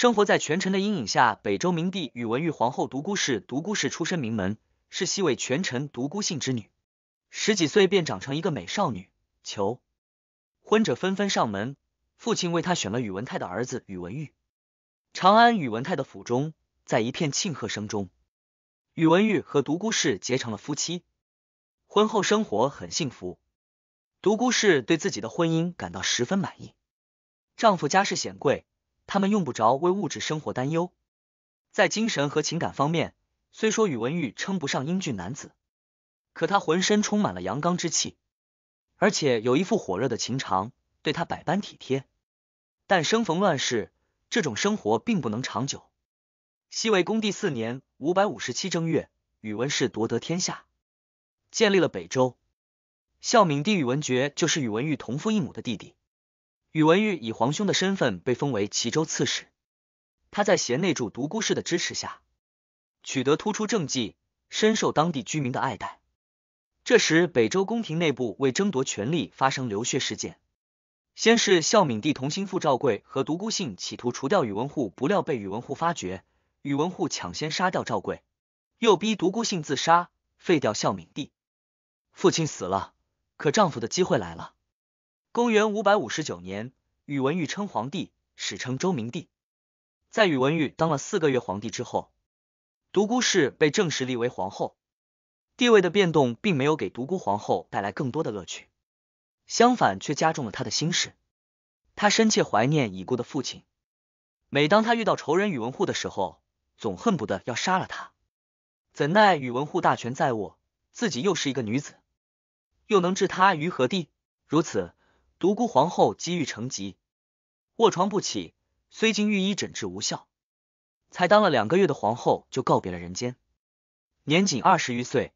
生活在权臣的阴影下，北周明帝宇文玉皇后独孤氏。独孤氏出身名门，是西魏权臣独孤信之女，十几岁便长成一个美少女，求婚者纷纷上门。父亲为她选了宇文泰的儿子宇文玉。长安宇文泰的府中，在一片庆贺声中，宇文玉和独孤氏结成了夫妻。婚后生活很幸福，独孤氏对自己的婚姻感到十分满意，丈夫家世显贵。他们用不着为物质生活担忧，在精神和情感方面，虽说宇文玉称不上英俊男子，可他浑身充满了阳刚之气，而且有一副火热的情肠，对他百般体贴。但生逢乱世，这种生活并不能长久。西魏恭帝四年（五百五十七）正月，宇文氏夺得天下，建立了北周。孝明帝宇文觉就是宇文玉同父异母的弟弟。宇文毓以皇兄的身份被封为齐州刺史，他在贤内助独孤氏的支持下取得突出政绩，深受当地居民的爱戴。这时，北周宫廷内部为争夺权力发生流血事件。先是孝敏帝同心腹赵贵和独孤信企图除掉宇文护，不料被宇文护发觉，宇文护抢先杀掉赵贵，又逼独孤信自杀，废掉孝敏帝。父亲死了，可丈夫的机会来了。公元五百五十九年，宇文毓称皇帝，史称周明帝。在宇文毓当了四个月皇帝之后，独孤氏被正式立为皇后。地位的变动并没有给独孤皇后带来更多的乐趣，相反却加重了她的心事。她深切怀念已故的父亲。每当她遇到仇人宇文护的时候，总恨不得要杀了他。怎奈宇文护大权在握，自己又是一个女子，又能置他于何地？如此。独孤皇后积郁成疾，卧床不起，虽经御医诊治无效，才当了两个月的皇后就告别了人间，年仅二十余岁。